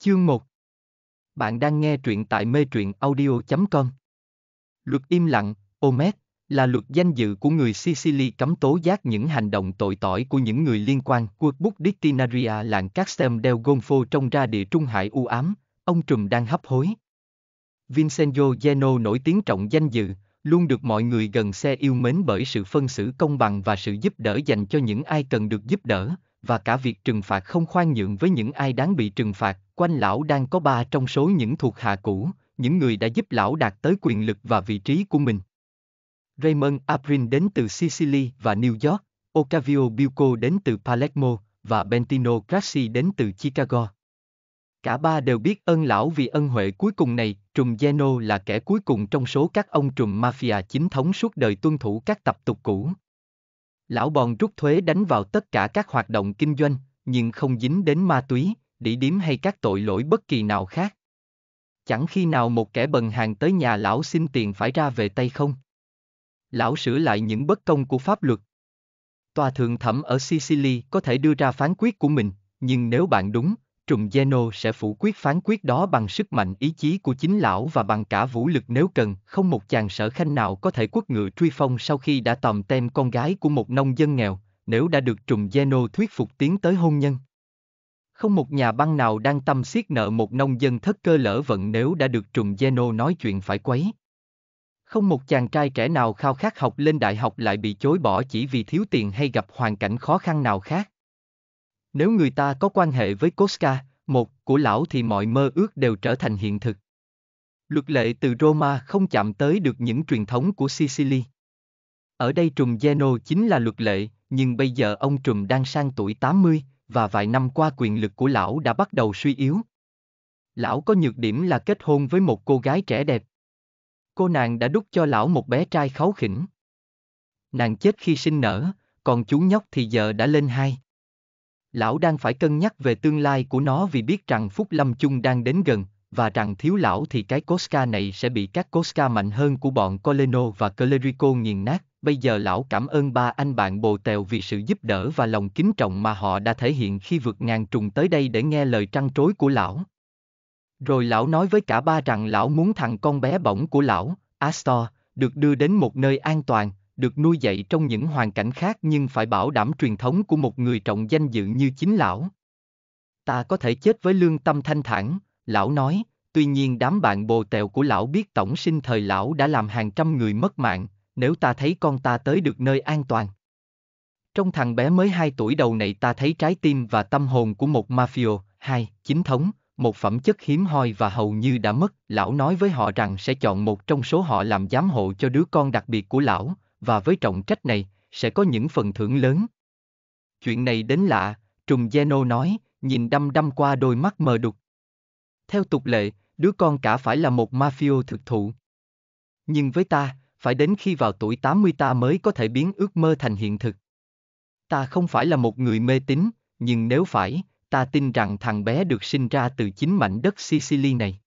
Chương 1 Bạn đang nghe truyện tại mê truyện audio.com Luật im lặng, Omed, là luật danh dự của người Sicily cấm tố giác những hành động tội tỏi của những người liên quan Cuộc bút Dictinaria làng Castem del Golfo trong ra địa Trung Hải u ám, ông Trùm đang hấp hối. Vincenzo Geno nổi tiếng trọng danh dự, luôn được mọi người gần xe yêu mến bởi sự phân xử công bằng và sự giúp đỡ dành cho những ai cần được giúp đỡ, và cả việc trừng phạt không khoan nhượng với những ai đáng bị trừng phạt, quanh lão đang có ba trong số những thuộc hạ cũ, những người đã giúp lão đạt tới quyền lực và vị trí của mình. Raymond Aprin đến từ Sicily và New York, Octavio Bilco đến từ Palermo và Bentino Grassi đến từ Chicago. Cả ba đều biết ơn lão vì ân huệ cuối cùng này, trùm Geno là kẻ cuối cùng trong số các ông trùm mafia chính thống suốt đời tuân thủ các tập tục cũ. Lão bòn rút thuế đánh vào tất cả các hoạt động kinh doanh, nhưng không dính đến ma túy, đỉ điếm hay các tội lỗi bất kỳ nào khác. Chẳng khi nào một kẻ bần hàng tới nhà lão xin tiền phải ra về tay không. Lão sửa lại những bất công của pháp luật. Tòa thượng thẩm ở Sicily có thể đưa ra phán quyết của mình, nhưng nếu bạn đúng, trùng Geno sẽ phủ quyết phán quyết đó bằng sức mạnh ý chí của chính lão và bằng cả vũ lực nếu cần, không một chàng sở khanh nào có thể quất ngựa truy phong sau khi đã tòm tem con gái của một nông dân nghèo, nếu đã được trùng Geno thuyết phục tiến tới hôn nhân. Không một nhà băng nào đang tâm siết nợ một nông dân thất cơ lỡ vận nếu đã được trùng Geno nói chuyện phải quấy. Không một chàng trai trẻ nào khao khát học lên đại học lại bị chối bỏ chỉ vì thiếu tiền hay gặp hoàn cảnh khó khăn nào khác. Nếu người ta có quan hệ với Koska, một của lão thì mọi mơ ước đều trở thành hiện thực. Luật lệ từ Roma không chạm tới được những truyền thống của Sicily. Ở đây trùm Geno chính là luật lệ, nhưng bây giờ ông trùm đang sang tuổi 80, và vài năm qua quyền lực của lão đã bắt đầu suy yếu. Lão có nhược điểm là kết hôn với một cô gái trẻ đẹp. Cô nàng đã đút cho lão một bé trai kháu khỉnh. Nàng chết khi sinh nở, còn chú nhóc thì giờ đã lên hai. Lão đang phải cân nhắc về tương lai của nó vì biết rằng Phúc Lâm Chung đang đến gần, và rằng thiếu lão thì cái Cosca này sẽ bị các Cosca mạnh hơn của bọn Coleno và Clerico nghiền nát bây giờ lão cảm ơn ba anh bạn bồ tèo vì sự giúp đỡ và lòng kính trọng mà họ đã thể hiện khi vượt ngàn trùng tới đây để nghe lời trăn trối của lão. Rồi lão nói với cả ba rằng lão muốn thằng con bé bỏng của lão, Astor, được đưa đến một nơi an toàn, được nuôi dạy trong những hoàn cảnh khác nhưng phải bảo đảm truyền thống của một người trọng danh dự như chính lão. Ta có thể chết với lương tâm thanh thản, lão nói, tuy nhiên đám bạn bồ tèo của lão biết tổng sinh thời lão đã làm hàng trăm người mất mạng, nếu ta thấy con ta tới được nơi an toàn. Trong thằng bé mới 2 tuổi đầu này ta thấy trái tim và tâm hồn của một mafio, hai, chính thống, một phẩm chất hiếm hoi và hầu như đã mất, lão nói với họ rằng sẽ chọn một trong số họ làm giám hộ cho đứa con đặc biệt của lão, và với trọng trách này, sẽ có những phần thưởng lớn. Chuyện này đến lạ, Trùng Geno nói, nhìn đăm đăm qua đôi mắt mờ đục. Theo tục lệ, đứa con cả phải là một mafio thực thụ. Nhưng với ta, phải đến khi vào tuổi 80 ta mới có thể biến ước mơ thành hiện thực. Ta không phải là một người mê tín, nhưng nếu phải, ta tin rằng thằng bé được sinh ra từ chính mảnh đất Sicily này.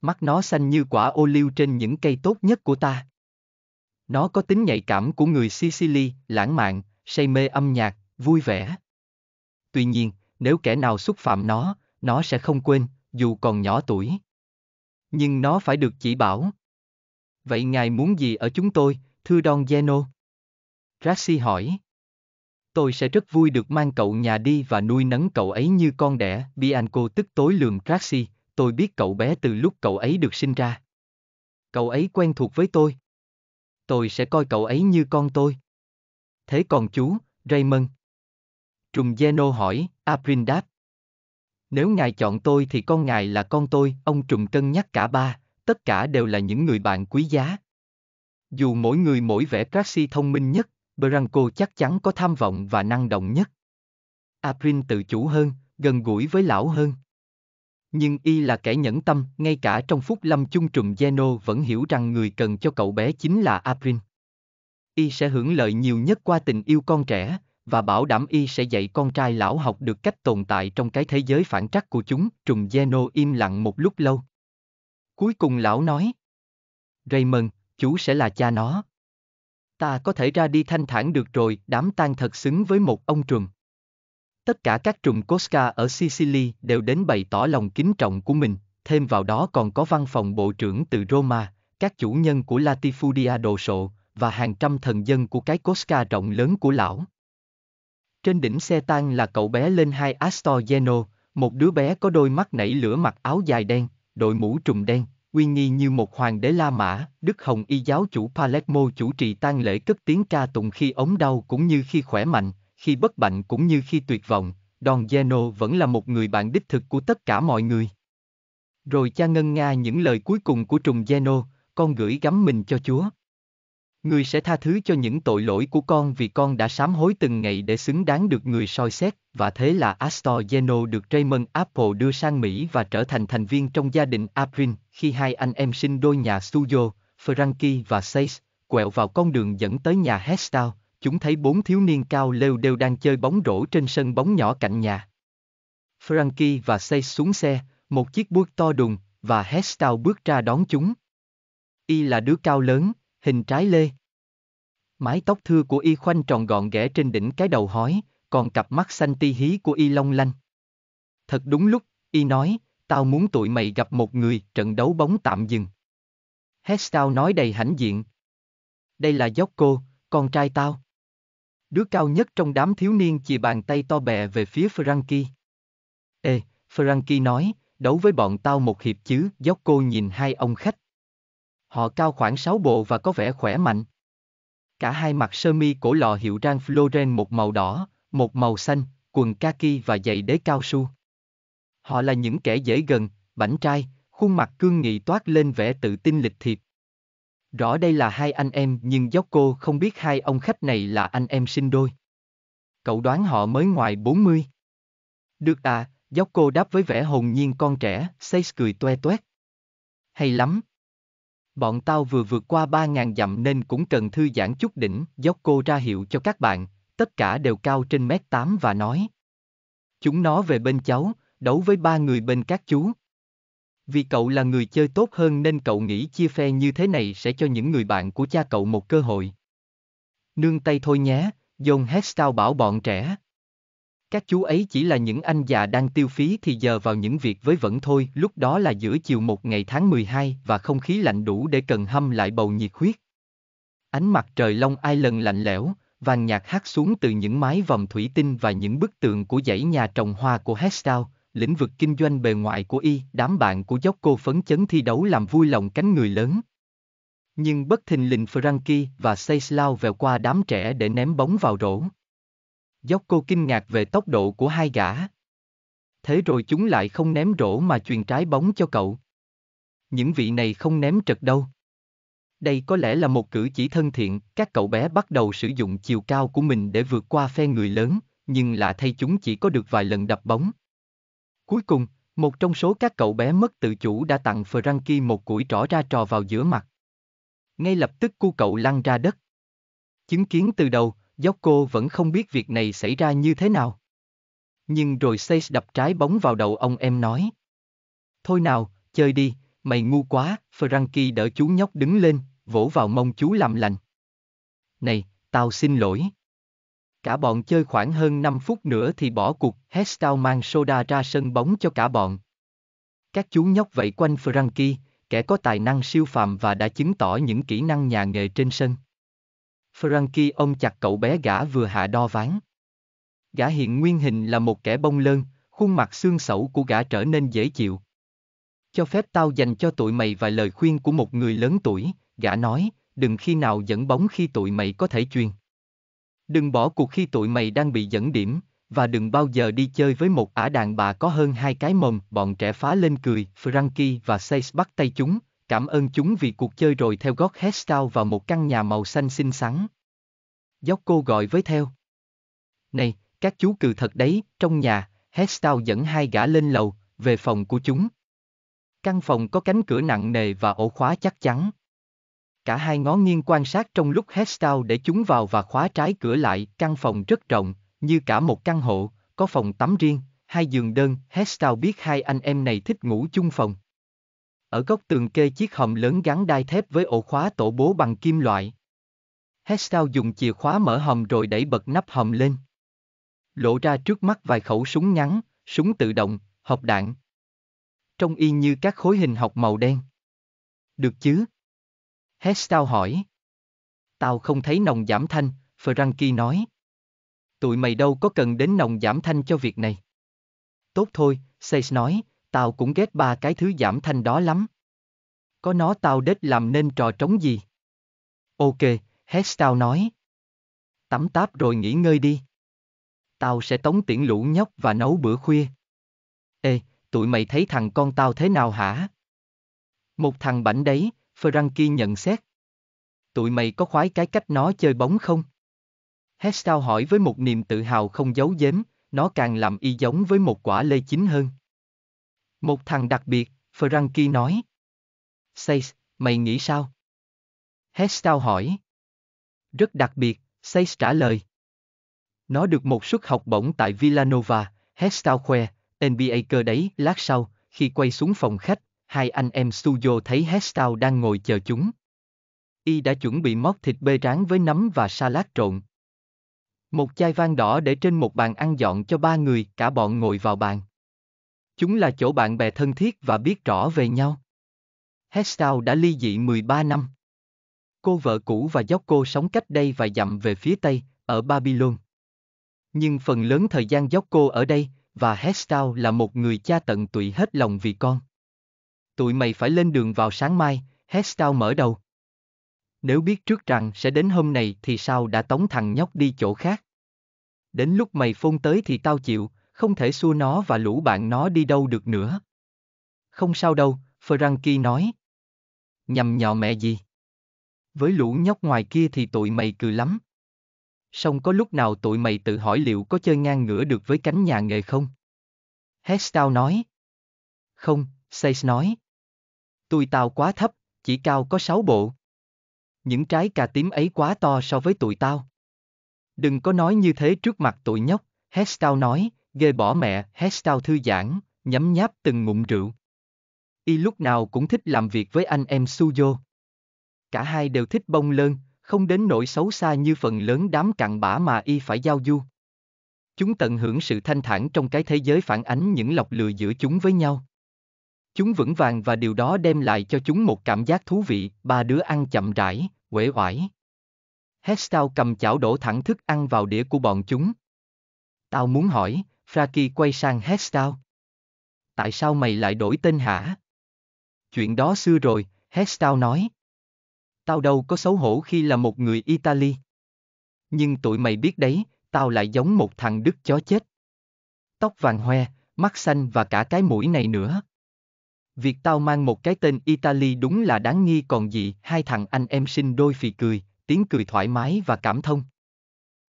Mắt nó xanh như quả ô liu trên những cây tốt nhất của ta. Nó có tính nhạy cảm của người Sicily, lãng mạn, say mê âm nhạc, vui vẻ. Tuy nhiên, nếu kẻ nào xúc phạm nó, nó sẽ không quên, dù còn nhỏ tuổi. Nhưng nó phải được chỉ bảo. Vậy ngài muốn gì ở chúng tôi, thưa Don Geno? Rassi hỏi. Tôi sẽ rất vui được mang cậu nhà đi và nuôi nấng cậu ấy như con đẻ, Bianco tức tối lườm Rassi, tôi biết cậu bé từ lúc cậu ấy được sinh ra. Cậu ấy quen thuộc với tôi. Tôi sẽ coi cậu ấy như con tôi. Thế còn chú, Raymond? Trùng Geno hỏi, April đáp. Nếu ngài chọn tôi thì con ngài là con tôi, ông Trùng cân nhắc cả ba, tất cả đều là những người bạn quý giá. Dù mỗi người mỗi vẻ Praxi thông minh nhất, Branco chắc chắn có tham vọng và năng động nhất. Aprin tự chủ hơn, gần gũi với lão hơn. Nhưng y là kẻ nhẫn tâm, ngay cả trong phút lâm chung trùm Geno vẫn hiểu rằng người cần cho cậu bé chính là Aprin. Y sẽ hưởng lợi nhiều nhất qua tình yêu con trẻ, và bảo đảm y sẽ dạy con trai lão học được cách tồn tại trong cái thế giới phản trắc của chúng. Trùng Geno im lặng một lúc lâu. Cuối cùng lão nói. Raymond, chú sẽ là cha nó. Ta có thể ra đi thanh thản được rồi, đám tang thật xứng với một ông trùm. Tất cả các trùng Cosca ở Sicily đều đến bày tỏ lòng kính trọng của mình, thêm vào đó còn có văn phòng bộ trưởng từ Roma, các chủ nhân của Latifudia đồ sộ, và hàng trăm thần dân của cái Cosca rộng lớn của lão. Trên đỉnh xe tang là cậu bé lên hai Astor Geno, một đứa bé có đôi mắt nảy lửa mặc áo dài đen, đội mũ trùm đen, uy nghi như một hoàng đế La Mã, Đức Hồng Y giáo chủ Palermo chủ trì tang lễ cất tiếng ca tụng khi ốm đau cũng như khi khỏe mạnh, khi bất bệnh cũng như khi tuyệt vọng, Don Geno vẫn là một người bạn đích thực của tất cả mọi người. Rồi cha ngân nga những lời cuối cùng của trùng Geno, con gửi gắm mình cho Chúa. Người sẽ tha thứ cho những tội lỗi của con vì con đã sám hối từng ngày để xứng đáng được người soi xét, và thế là Astor Geno được Raymond Apple đưa sang Mỹ và trở thành thành viên trong gia đình Aprin khi hai anh em sinh đôi nhà studio, Frankie và Sace, quẹo vào con đường dẫn tới nhà Hestal, chúng thấy bốn thiếu niên cao lêu đều đang chơi bóng rổ trên sân bóng nhỏ cạnh nhà. Frankie và Sace xuống xe, một chiếc bước to đùng, và Hestal bước ra đón chúng. Y là đứa cao lớn, hình trái lê. Mái tóc thưa của y khoanh tròn gọn ghẽ trên đỉnh cái đầu hói, còn cặp mắt xanh ti hí của y long lanh. Thật đúng lúc, y nói, tao muốn tụi mày gặp một người, trận đấu bóng tạm dừng. Hestao nói đầy hãnh diện. Đây là Jocko, con trai tao. Đứa cao nhất trong đám thiếu niên chỉ bàn tay to bè về phía Frankie. Ê, Frankie nói, đấu với bọn tao một hiệp chứ, Jocko nhìn hai ông khách. Họ cao khoảng 6 bộ và có vẻ khỏe mạnh. Cả hai mặc sơ mi cổ lọ hiệu Ralph Lauren một màu đỏ, một màu xanh, quần kaki và giày đế cao su. Họ là những kẻ dễ gần, bảnh trai, khuôn mặt cương nghị toát lên vẻ tự tin lịch thiệp. Rõ đây là hai anh em nhưng dốc cô không biết hai ông khách này là anh em sinh đôi. Cậu đoán họ mới ngoài 40. Được à, dốc cô đáp với vẻ hồn nhiên con trẻ, Seis cười toe toét. Hay lắm, Bọn tao vừa vượt qua 3.000 dặm nên cũng cần thư giãn chút đỉnh, dốc cô ra hiệu cho các bạn, tất cả đều cao trên mét 8 và nói. Chúng nó về bên cháu, đấu với ba người bên các chú. Vì cậu là người chơi tốt hơn nên cậu nghĩ chia phe như thế này sẽ cho những người bạn của cha cậu một cơ hội. Nương tay thôi nhé, John Hestau bảo bọn trẻ. Các chú ấy chỉ là những anh già đang tiêu phí thì giờ vào những việc với vẫn thôi, lúc đó là giữa chiều một ngày tháng 12 và không khí lạnh đủ để cần hâm lại bầu nhiệt huyết. Ánh mặt trời Long ai lần lạnh lẽo, vàng nhạt hát xuống từ những mái vòng thủy tinh và những bức tường của dãy nhà trồng hoa của Hestau, lĩnh vực kinh doanh bề ngoại của y, đám bạn của dốc cô phấn chấn thi đấu làm vui lòng cánh người lớn. Nhưng bất thình lình Frankie và Seislau vèo qua đám trẻ để ném bóng vào rổ. Dốc cô kinh ngạc về tốc độ của hai gã. Thế rồi chúng lại không ném rổ mà truyền trái bóng cho cậu. Những vị này không ném trật đâu. Đây có lẽ là một cử chỉ thân thiện, các cậu bé bắt đầu sử dụng chiều cao của mình để vượt qua phe người lớn, nhưng lạ thay chúng chỉ có được vài lần đập bóng. Cuối cùng, một trong số các cậu bé mất tự chủ đã tặng Frankie một củi trỏ ra trò vào giữa mặt. Ngay lập tức cu cậu lăn ra đất. Chứng kiến từ đầu, dốc cô vẫn không biết việc này xảy ra như thế nào. Nhưng rồi Sage đập trái bóng vào đầu ông em nói. Thôi nào, chơi đi, mày ngu quá, Frankie đỡ chú nhóc đứng lên, vỗ vào mông chú làm lành. Này, tao xin lỗi. Cả bọn chơi khoảng hơn 5 phút nữa thì bỏ cuộc, Hestal mang soda ra sân bóng cho cả bọn. Các chú nhóc vẫy quanh Frankie, kẻ có tài năng siêu phàm và đã chứng tỏ những kỹ năng nhà nghề trên sân. Frankie ôm chặt cậu bé gã vừa hạ đo ván. Gã hiện nguyên hình là một kẻ bông lơn, khuôn mặt xương sẩu của gã trở nên dễ chịu. Cho phép tao dành cho tụi mày vài lời khuyên của một người lớn tuổi, gã nói, đừng khi nào dẫn bóng khi tụi mày có thể truyền. Đừng bỏ cuộc khi tụi mày đang bị dẫn điểm, và đừng bao giờ đi chơi với một ả đàn bà có hơn hai cái mồm, bọn trẻ phá lên cười, Frankie và Seis bắt tay chúng, cảm ơn chúng vì cuộc chơi rồi theo gót Hestau vào một căn nhà màu xanh xinh xắn. Dốc cô gọi với theo. Này, các chú cừ thật đấy, trong nhà, Hestau dẫn hai gã lên lầu, về phòng của chúng. Căn phòng có cánh cửa nặng nề và ổ khóa chắc chắn. Cả hai ngó nghiêng quan sát trong lúc Hestau để chúng vào và khóa trái cửa lại, căn phòng rất rộng, như cả một căn hộ, có phòng tắm riêng, hai giường đơn, Hestau biết hai anh em này thích ngủ chung phòng ở góc tường kê chiếc hòm lớn gắn đai thép với ổ khóa tổ bố bằng kim loại. Hestau dùng chìa khóa mở hòm rồi đẩy bật nắp hòm lên. Lộ ra trước mắt vài khẩu súng ngắn, súng tự động, hộp đạn. Trông y như các khối hình học màu đen. Được chứ? Hestau hỏi. Tao không thấy nòng giảm thanh, Frankie nói. Tụi mày đâu có cần đến nòng giảm thanh cho việc này. Tốt thôi, Sage nói, tao cũng ghét ba cái thứ giảm thanh đó lắm. Có nó tao đết làm nên trò trống gì. Ok, Hess tao nói. Tắm táp rồi nghỉ ngơi đi. Tao sẽ tống tiễn lũ nhóc và nấu bữa khuya. Ê, tụi mày thấy thằng con tao thế nào hả? Một thằng bảnh đấy, Frankie nhận xét. Tụi mày có khoái cái cách nó chơi bóng không? Hestao hỏi với một niềm tự hào không giấu giếm, nó càng làm y giống với một quả lê chín hơn. Một thằng đặc biệt, Frankie nói. Says, mày nghĩ sao? Hestau hỏi. Rất đặc biệt, Says trả lời. Nó được một suất học bổng tại Villanova, Hestau khoe, NBA cơ đấy, lát sau, khi quay xuống phòng khách, hai anh em studio thấy Hestau đang ngồi chờ chúng. Y đã chuẩn bị móc thịt bê rán với nấm và salad trộn. Một chai vang đỏ để trên một bàn ăn dọn cho ba người, cả bọn ngồi vào bàn. Chúng là chỗ bạn bè thân thiết và biết rõ về nhau. Hestau đã ly dị 13 năm. Cô vợ cũ và dốc cô sống cách đây vài dặm về phía Tây, ở Babylon. Nhưng phần lớn thời gian dốc cô ở đây, và Hestau là một người cha tận tụy hết lòng vì con. Tụi mày phải lên đường vào sáng mai, Hestau mở đầu. Nếu biết trước rằng sẽ đến hôm này thì sao đã tống thằng nhóc đi chỗ khác. Đến lúc mày phôn tới thì tao chịu, không thể xua nó và lũ bạn nó đi đâu được nữa. Không sao đâu, Frankie nói. Nhầm nhò mẹ gì? Với lũ nhóc ngoài kia thì tụi mày cười lắm. xong có lúc nào tụi mày tự hỏi liệu có chơi ngang ngửa được với cánh nhà nghề không? Hestau nói. Không, Says nói. Tụi tao quá thấp, chỉ cao có sáu bộ. Những trái cà tím ấy quá to so với tụi tao. Đừng có nói như thế trước mặt tụi nhóc, Hestau nói ghê bỏ mẹ, hashtag thư giãn, nhấm nháp từng ngụm rượu. Y lúc nào cũng thích làm việc với anh em Suyo. Cả hai đều thích bông lơn, không đến nỗi xấu xa như phần lớn đám cặn bã mà Y phải giao du. Chúng tận hưởng sự thanh thản trong cái thế giới phản ánh những lọc lừa giữa chúng với nhau. Chúng vững vàng và điều đó đem lại cho chúng một cảm giác thú vị, ba đứa ăn chậm rãi, uể oải. Hestau cầm chảo đổ thẳng thức ăn vào đĩa của bọn chúng. Tao muốn hỏi, Raki quay sang Hestao. Tại sao mày lại đổi tên hả? Chuyện đó xưa rồi, Hestao nói. Tao đâu có xấu hổ khi là một người Italy. Nhưng tụi mày biết đấy, tao lại giống một thằng Đức chó chết. Tóc vàng hoe, mắt xanh và cả cái mũi này nữa. Việc tao mang một cái tên Italy đúng là đáng nghi còn gì, hai thằng anh em sinh đôi phì cười, tiếng cười thoải mái và cảm thông.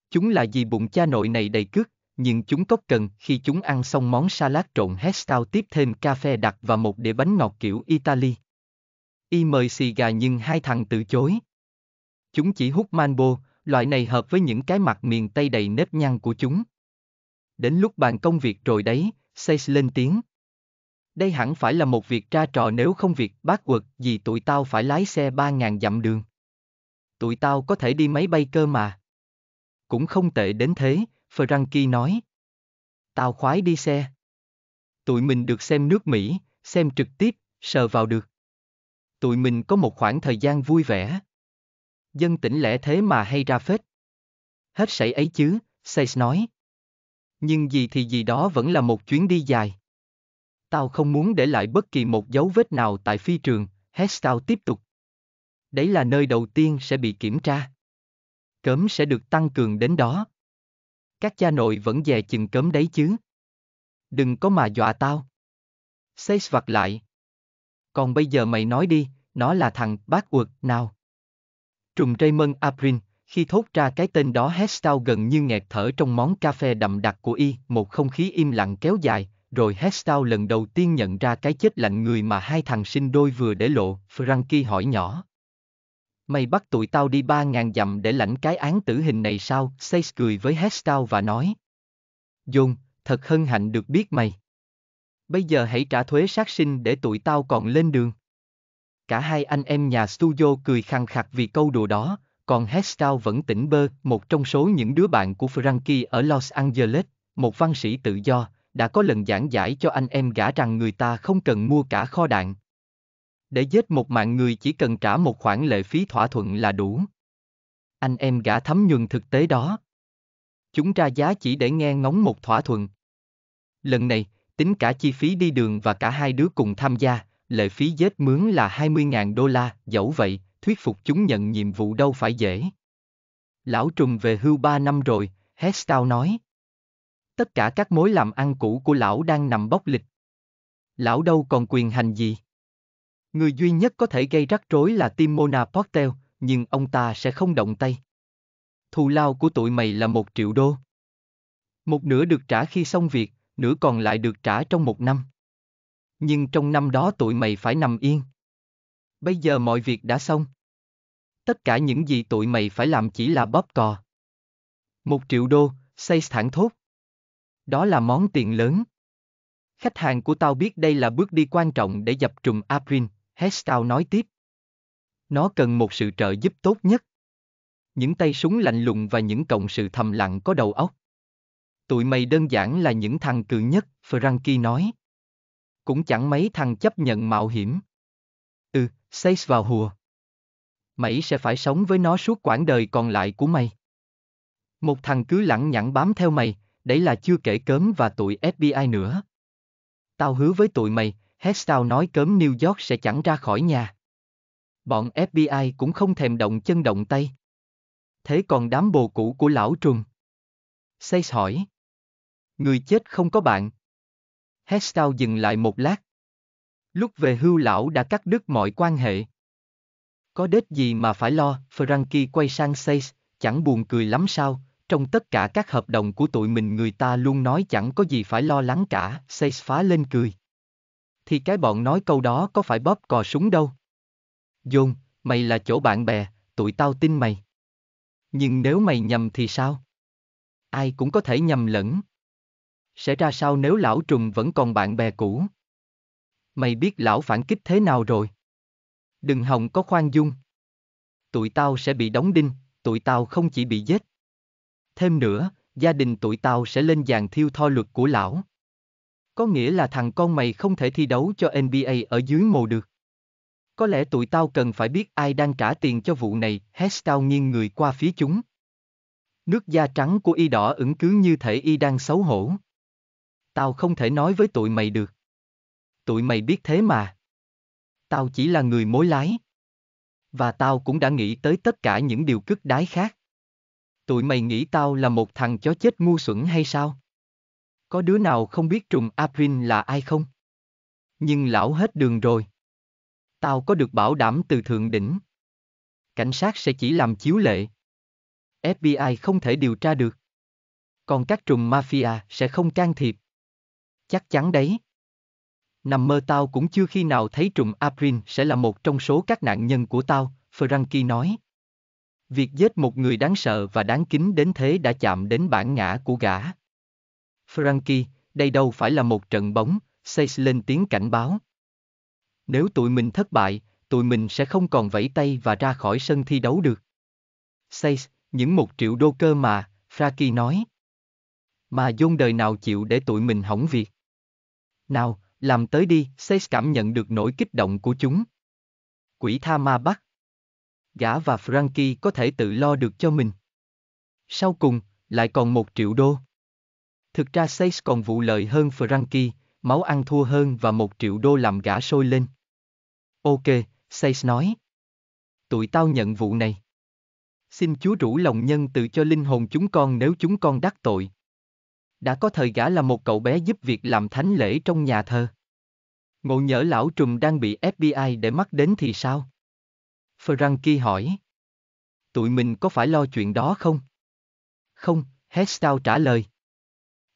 Chúng là gì bụng cha nội này đầy cước, nhưng chúng có cần khi chúng ăn xong món salad trộn Hestal tiếp thêm cà phê đặc và một đĩa bánh ngọt kiểu Italy. Y mời xì gà nhưng hai thằng từ chối. Chúng chỉ hút manbo, loại này hợp với những cái mặt miền Tây đầy nếp nhăn của chúng. Đến lúc bàn công việc rồi đấy, Seis lên tiếng. Đây hẳn phải là một việc tra trò nếu không việc bác quật vì tụi tao phải lái xe 3.000 dặm đường. Tụi tao có thể đi máy bay cơ mà. Cũng không tệ đến thế, Frankie nói. Tao khoái đi xe. Tụi mình được xem nước Mỹ, xem trực tiếp, sờ vào được. Tụi mình có một khoảng thời gian vui vẻ. Dân tỉnh lẽ thế mà hay ra phết. Hết sảy ấy chứ, Says nói. Nhưng gì thì gì đó vẫn là một chuyến đi dài. Tao không muốn để lại bất kỳ một dấu vết nào tại phi trường, Hestau tiếp tục. Đấy là nơi đầu tiên sẽ bị kiểm tra. Cấm sẽ được tăng cường đến đó các cha nội vẫn về chừng cấm đấy chứ. Đừng có mà dọa tao. Sage vặt lại. Còn bây giờ mày nói đi, nó là thằng bác uột nào. Trùng Raymond Aprin, khi thốt ra cái tên đó Hestau gần như nghẹt thở trong món cà phê đậm đặc của y, một không khí im lặng kéo dài, rồi Hestau lần đầu tiên nhận ra cái chết lạnh người mà hai thằng sinh đôi vừa để lộ, Frankie hỏi nhỏ. Mày bắt tụi tao đi ba ngàn dặm để lãnh cái án tử hình này sao? Seis cười với Hestal và nói. Dồn, thật hân hạnh được biết mày. Bây giờ hãy trả thuế sát sinh để tụi tao còn lên đường. Cả hai anh em nhà studio cười khăng khặt vì câu đùa đó, còn Hestal vẫn tỉnh bơ, một trong số những đứa bạn của Frankie ở Los Angeles, một văn sĩ tự do, đã có lần giảng giải cho anh em gã rằng người ta không cần mua cả kho đạn, để giết một mạng người chỉ cần trả một khoản lệ phí thỏa thuận là đủ. Anh em gã thấm nhường thực tế đó. Chúng ra giá chỉ để nghe ngóng một thỏa thuận. Lần này, tính cả chi phí đi đường và cả hai đứa cùng tham gia, lệ phí giết mướn là 20.000 đô la, dẫu vậy, thuyết phục chúng nhận nhiệm vụ đâu phải dễ. Lão Trùng về hưu ba năm rồi, Hestau nói. Tất cả các mối làm ăn cũ của lão đang nằm bóc lịch. Lão đâu còn quyền hành gì? Người duy nhất có thể gây rắc rối là Timona Portel, nhưng ông ta sẽ không động tay. Thù lao của tụi mày là một triệu đô. Một nửa được trả khi xong việc, nửa còn lại được trả trong một năm. Nhưng trong năm đó tụi mày phải nằm yên. Bây giờ mọi việc đã xong. Tất cả những gì tụi mày phải làm chỉ là bóp cò. Một triệu đô, xây thẳng thốt. Đó là món tiền lớn. Khách hàng của tao biết đây là bước đi quan trọng để dập trùng April, Hestau nói tiếp. Nó cần một sự trợ giúp tốt nhất. Những tay súng lạnh lùng và những cộng sự thầm lặng có đầu óc. Tụi mày đơn giản là những thằng cừ nhất, Frankie nói. Cũng chẳng mấy thằng chấp nhận mạo hiểm. Ừ, Seis vào hùa. Mày sẽ phải sống với nó suốt quãng đời còn lại của mày. Một thằng cứ lẳng nhẳng bám theo mày, đấy là chưa kể cớm và tụi FBI nữa. Tao hứa với tụi mày, Hestao nói cớm New York sẽ chẳng ra khỏi nhà. Bọn FBI cũng không thèm động chân động tay. Thế còn đám bồ cũ của lão trùng? Seis hỏi. Người chết không có bạn. Hestao dừng lại một lát. Lúc về hưu lão đã cắt đứt mọi quan hệ. Có đết gì mà phải lo, Frankie quay sang Seis, chẳng buồn cười lắm sao, trong tất cả các hợp đồng của tụi mình người ta luôn nói chẳng có gì phải lo lắng cả, Seis phá lên cười thì cái bọn nói câu đó có phải bóp cò súng đâu. Dồn, mày là chỗ bạn bè, tụi tao tin mày. Nhưng nếu mày nhầm thì sao? Ai cũng có thể nhầm lẫn. Sẽ ra sao nếu lão trùng vẫn còn bạn bè cũ? Mày biết lão phản kích thế nào rồi? Đừng hòng có khoan dung. Tụi tao sẽ bị đóng đinh, tụi tao không chỉ bị giết. Thêm nữa, gia đình tụi tao sẽ lên dàn thiêu tho luật của lão. Có nghĩa là thằng con mày không thể thi đấu cho NBA ở dưới mồ được. Có lẽ tụi tao cần phải biết ai đang trả tiền cho vụ này, Hestau nghiêng người qua phía chúng. Nước da trắng của y đỏ ửng cứ như thể y đang xấu hổ. Tao không thể nói với tụi mày được. Tụi mày biết thế mà. Tao chỉ là người mối lái. Và tao cũng đã nghĩ tới tất cả những điều cức đái khác. Tụi mày nghĩ tao là một thằng chó chết ngu xuẩn hay sao? Có đứa nào không biết trùng Aprin là ai không? Nhưng lão hết đường rồi. Tao có được bảo đảm từ thượng đỉnh. Cảnh sát sẽ chỉ làm chiếu lệ. FBI không thể điều tra được. Còn các trùng mafia sẽ không can thiệp. Chắc chắn đấy. Nằm mơ tao cũng chưa khi nào thấy trùng Aprin sẽ là một trong số các nạn nhân của tao, Frankie nói. Việc giết một người đáng sợ và đáng kính đến thế đã chạm đến bản ngã của gã. Frankie, đây đâu phải là một trận bóng, Seis lên tiếng cảnh báo. Nếu tụi mình thất bại, tụi mình sẽ không còn vẫy tay và ra khỏi sân thi đấu được. Seis, những một triệu đô cơ mà, Frankie nói. Mà dôn đời nào chịu để tụi mình hỏng việc. Nào, làm tới đi, Seis cảm nhận được nỗi kích động của chúng. Quỷ tha ma bắt. Gã và Frankie có thể tự lo được cho mình. Sau cùng, lại còn một triệu đô. Thực ra Sage còn vụ lợi hơn Frankie, máu ăn thua hơn và một triệu đô làm gã sôi lên. Ok, Sage nói. Tụi tao nhận vụ này. Xin Chúa rủ lòng nhân từ cho linh hồn chúng con nếu chúng con đắc tội. Đã có thời gã là một cậu bé giúp việc làm thánh lễ trong nhà thờ. Ngộ nhỡ lão trùm đang bị FBI để mắt đến thì sao? Frankie hỏi. Tụi mình có phải lo chuyện đó không? Không, Hestau trả lời.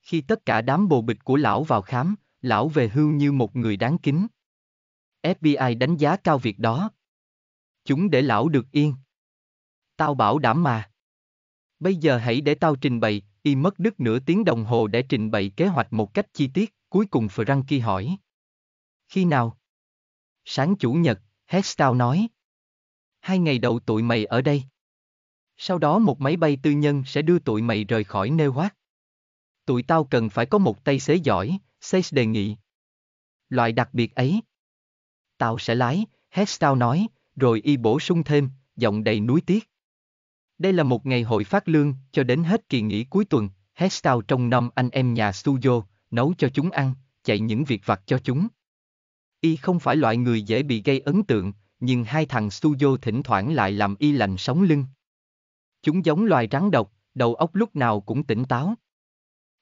Khi tất cả đám bồ bịch của lão vào khám, lão về hưu như một người đáng kính. FBI đánh giá cao việc đó. Chúng để lão được yên. Tao bảo đảm mà. Bây giờ hãy để tao trình bày, y mất đứt nửa tiếng đồng hồ để trình bày kế hoạch một cách chi tiết, cuối cùng Frankie hỏi. Khi nào? Sáng chủ nhật, Hestau nói. Hai ngày đầu tụi mày ở đây. Sau đó một máy bay tư nhân sẽ đưa tụi mày rời khỏi Newark. Tụi tao cần phải có một tay xế giỏi, Sage đề nghị. Loại đặc biệt ấy. Tao sẽ lái, Hestao nói, rồi y bổ sung thêm, giọng đầy núi tiếc. Đây là một ngày hội phát lương, cho đến hết kỳ nghỉ cuối tuần, Hestao trong năm anh em nhà studio, nấu cho chúng ăn, chạy những việc vặt cho chúng. Y không phải loại người dễ bị gây ấn tượng, nhưng hai thằng studio thỉnh thoảng lại làm y lành sống lưng. Chúng giống loài rắn độc, đầu óc lúc nào cũng tỉnh táo.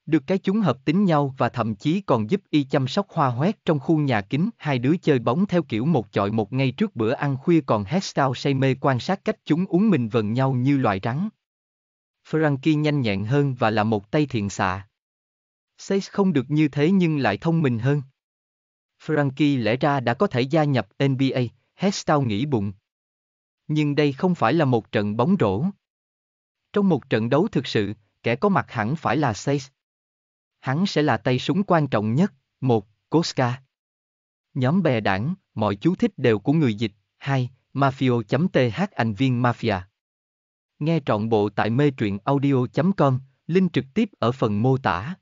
Được cái chúng hợp tính nhau và thậm chí còn giúp y chăm sóc hoa hoét trong khu nhà kính. Hai đứa chơi bóng theo kiểu một chọi một ngay trước bữa ăn khuya còn Hestau say mê quan sát cách chúng uống mình vần nhau như loài rắn. Frankie nhanh nhẹn hơn và là một tay thiện xạ. Seis không được như thế nhưng lại thông minh hơn. Frankie lẽ ra đã có thể gia nhập NBA, Hestau nghĩ bụng. Nhưng đây không phải là một trận bóng rổ. Trong một trận đấu thực sự, kẻ có mặt hẳn phải là Seis, hắn sẽ là tay súng quan trọng nhất. Một, Koska. Nhóm bè đảng, mọi chú thích đều của người dịch. Hai, Mafio.th Anh viên Mafia. Nghe trọn bộ tại mê truyện audio.com, link trực tiếp ở phần mô tả.